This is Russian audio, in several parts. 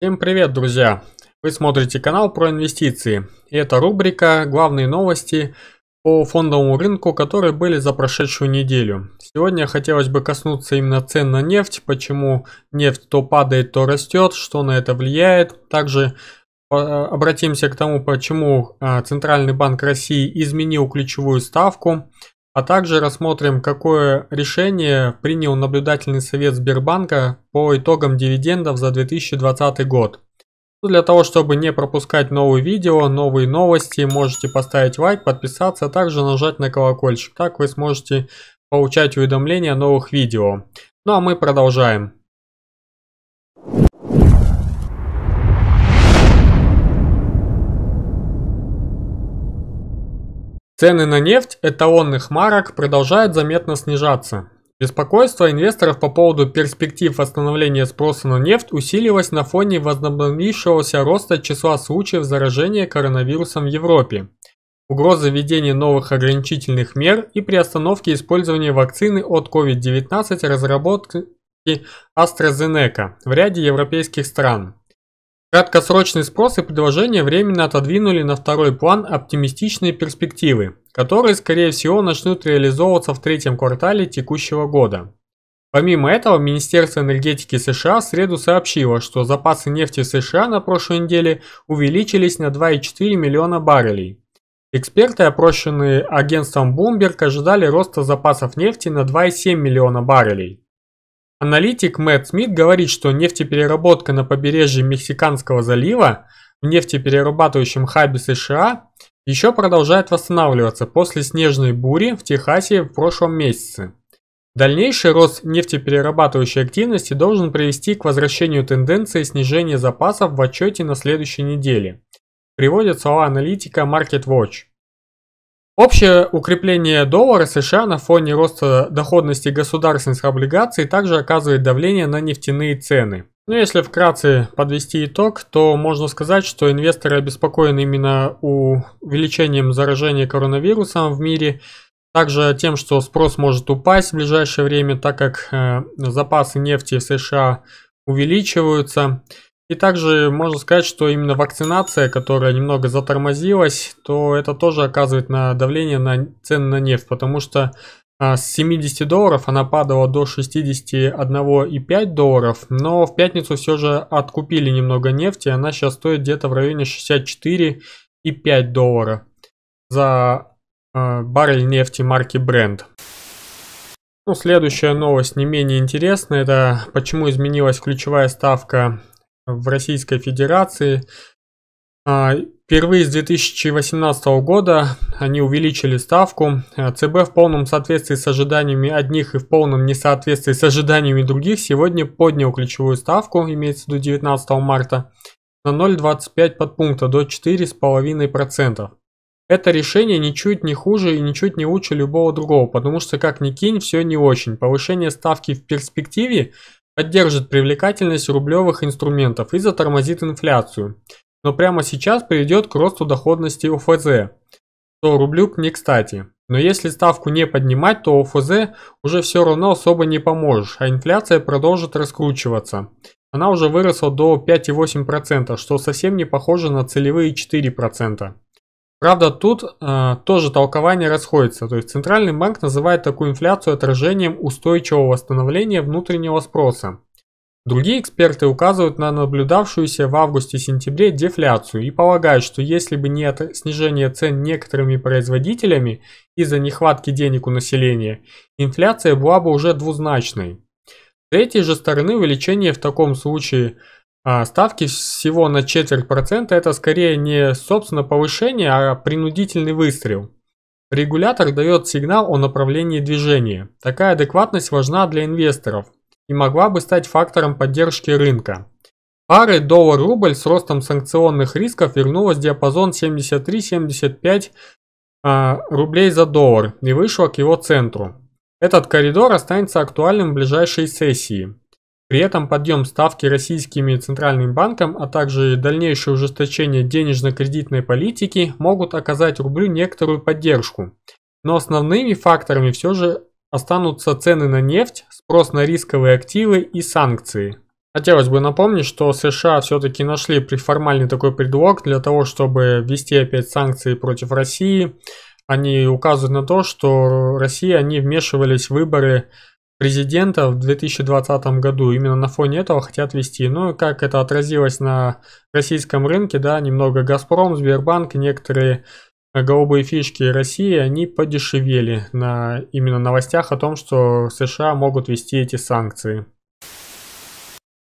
Всем привет, друзья! Вы смотрите канал про инвестиции. И это рубрика «Главные новости» по фондовому рынку, которые были за прошедшую неделю. Сегодня хотелось бы коснуться именно цен на нефть, почему нефть то падает, то растет, что на это влияет. Также а, обратимся к тому, почему а, Центральный банк России изменил ключевую ставку а также рассмотрим, какое решение принял наблюдательный совет Сбербанка по итогам дивидендов за 2020 год. Ну, для того, чтобы не пропускать новые видео, новые новости, можете поставить лайк, подписаться, а также нажать на колокольчик. Так вы сможете получать уведомления о новых видео. Ну а мы продолжаем. Цены на нефть эталонных марок продолжают заметно снижаться. Беспокойство инвесторов по поводу перспектив восстановления спроса на нефть усилилось на фоне возобновившегося роста числа случаев заражения коронавирусом в Европе, угрозы введения новых ограничительных мер и приостановки использования вакцины от COVID-19 разработки AstraZeneca в ряде европейских стран. Краткосрочный спрос и предложение временно отодвинули на второй план оптимистичные перспективы, которые, скорее всего, начнут реализовываться в третьем квартале текущего года. Помимо этого, Министерство энергетики США в среду сообщило, что запасы нефти США на прошлой неделе увеличились на 2,4 миллиона баррелей. Эксперты, опрошенные агентством Bloomberg, ожидали роста запасов нефти на 2,7 миллиона баррелей. Аналитик Мэтт Смит говорит, что нефтепереработка на побережье Мексиканского залива в нефтеперерабатывающем хабе США еще продолжает восстанавливаться после снежной бури в Техасе в прошлом месяце. Дальнейший рост нефтеперерабатывающей активности должен привести к возвращению тенденции снижения запасов в отчете на следующей неделе. Приводят слова аналитика MarketWatch. Общее укрепление доллара США на фоне роста доходности государственных облигаций также оказывает давление на нефтяные цены. Но ну, если вкратце подвести итог, то можно сказать, что инвесторы обеспокоены именно увеличением заражения коронавирусом в мире, также тем, что спрос может упасть в ближайшее время, так как э, запасы нефти в США увеличиваются. И также можно сказать, что именно вакцинация, которая немного затормозилась, то это тоже оказывает на давление на цены на нефть, потому что а, с 70 долларов она падала до 61,5 долларов, но в пятницу все же откупили немного нефти, она сейчас стоит где-то в районе 64,5 доллара за э, баррель нефти марки Brent. Ну, следующая новость не менее интересная, это почему изменилась ключевая ставка в Российской Федерации. А, впервые с 2018 года они увеличили ставку. А, ЦБ в полном соответствии с ожиданиями одних и в полном несоответствии с ожиданиями других сегодня поднял ключевую ставку, имеется в виду 19 марта, на 0,25 подпункта до 4,5%. Это решение ничуть не хуже и ничуть не лучше любого другого, потому что как ни кинь, все не очень. Повышение ставки в перспективе поддержит привлекательность рублевых инструментов и затормозит инфляцию, но прямо сейчас приведет к росту доходности ОФЗ, то рублюк не кстати. Но если ставку не поднимать, то ОФЗ уже все равно особо не поможешь, а инфляция продолжит раскручиваться. Она уже выросла до 5,8%, что совсем не похоже на целевые 4%. Правда, тут э, тоже толкование расходится. То есть Центральный банк называет такую инфляцию отражением устойчивого восстановления внутреннего спроса. Другие эксперты указывают на наблюдавшуюся в августе-сентябре дефляцию и полагают, что если бы не снижение цен некоторыми производителями из-за нехватки денег у населения, инфляция была бы уже двузначной. С третьей же стороны увеличение в таком случае – а, ставки всего на четверть процента это скорее не собственно повышение, а принудительный выстрел. Регулятор дает сигнал о направлении движения. Такая адекватность важна для инвесторов и могла бы стать фактором поддержки рынка. Пары доллар-рубль с ростом санкционных рисков вернулась в диапазон 73-75 а, рублей за доллар и вышла к его центру. Этот коридор останется актуальным в ближайшей сессии. При этом подъем ставки российскими центральным банком, а также дальнейшее ужесточение денежно-кредитной политики могут оказать рублю некоторую поддержку. Но основными факторами все же останутся цены на нефть, спрос на рисковые активы и санкции. Хотелось бы напомнить, что США все-таки нашли формальный такой предлог для того, чтобы ввести опять санкции против России. Они указывают на то, что Россия, они вмешивались в выборы президента в 2020 году. Именно на фоне этого хотят вести. Ну и как это отразилось на российском рынке, да, немного Газпром, Сбербанк, некоторые э, голубые фишки России, они подешевели на именно новостях о том, что США могут вести эти санкции.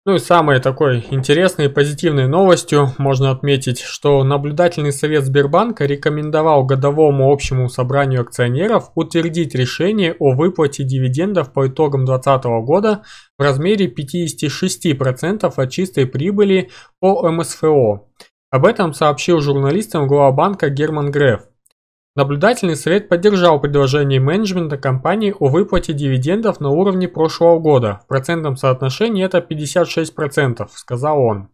Ну и самой такой интересной и позитивной новостью можно отметить, что наблюдательный совет Сбербанка рекомендовал годовому общему собранию акционеров утвердить решение о выплате дивидендов по итогам 2020 года в размере 56% от чистой прибыли по МСФО. Об этом сообщил журналистам глава банка Герман Греф. Наблюдательный совет поддержал предложение менеджмента компании о выплате дивидендов на уровне прошлого года. В процентном соотношении это 56%, сказал он.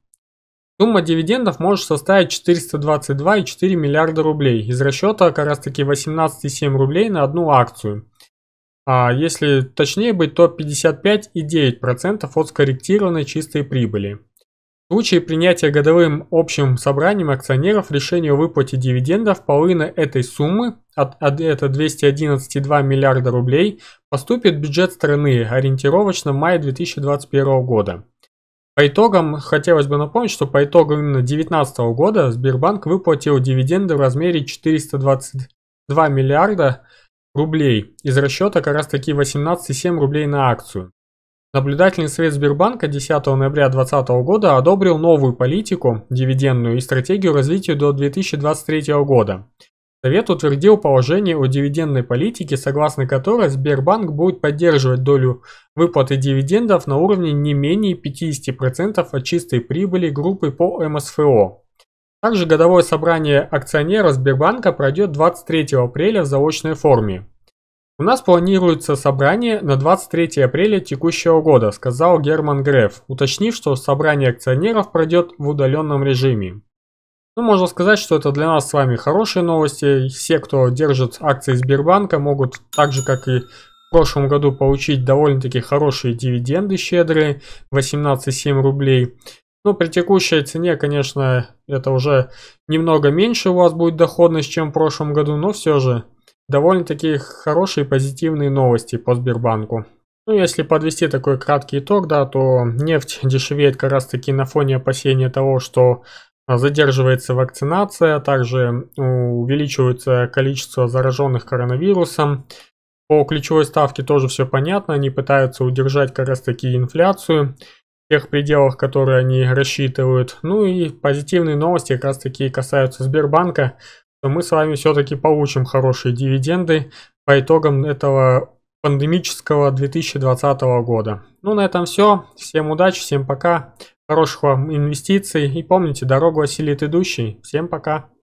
Сумма дивидендов может составить 422,4 миллиарда рублей из расчета как раз таки 18,7 рублей на одну акцию. А если точнее быть, то 55,9% от скорректированной чистой прибыли. В случае принятия годовым общим собранием акционеров решения о выплате дивидендов половина этой суммы, от, от это 211,2 миллиарда рублей, поступит в бюджет страны ориентировочно в мае 2021 года. По итогам, хотелось бы напомнить, что по итогам именно 2019 года Сбербанк выплатил дивиденды в размере 422 миллиарда рублей из расчета как раз таки 18,7 рублей на акцию. Наблюдательный совет Сбербанка 10 ноября 2020 года одобрил новую политику, дивидендную и стратегию развития до 2023 года. Совет утвердил положение о дивидендной политике, согласно которой Сбербанк будет поддерживать долю выплаты дивидендов на уровне не менее 50% от чистой прибыли группы по МСФО. Также годовое собрание акционеров Сбербанка пройдет 23 апреля в заочной форме. «У нас планируется собрание на 23 апреля текущего года», сказал Герман Греф, уточнив, что собрание акционеров пройдет в удаленном режиме. Ну, можно сказать, что это для нас с вами хорошие новости. Все, кто держит акции Сбербанка, могут так же, как и в прошлом году, получить довольно-таки хорошие дивиденды щедрые, 18,7 рублей. Но ну, при текущей цене, конечно, это уже немного меньше у вас будет доходность, чем в прошлом году, но все же Довольно-таки хорошие позитивные новости по Сбербанку. Ну, если подвести такой краткий итог, да, то нефть дешевеет как раз таки на фоне опасения того, что задерживается вакцинация, также увеличивается количество зараженных коронавирусом. По ключевой ставке тоже все понятно, они пытаются удержать как раз таки инфляцию в тех пределах, которые они рассчитывают. Ну и позитивные новости как раз таки касаются Сбербанка, то мы с вами все-таки получим хорошие дивиденды по итогам этого пандемического 2020 года. Ну, на этом все. Всем удачи, всем пока, хороших вам инвестиций и помните, дорогу осилит идущий. Всем пока.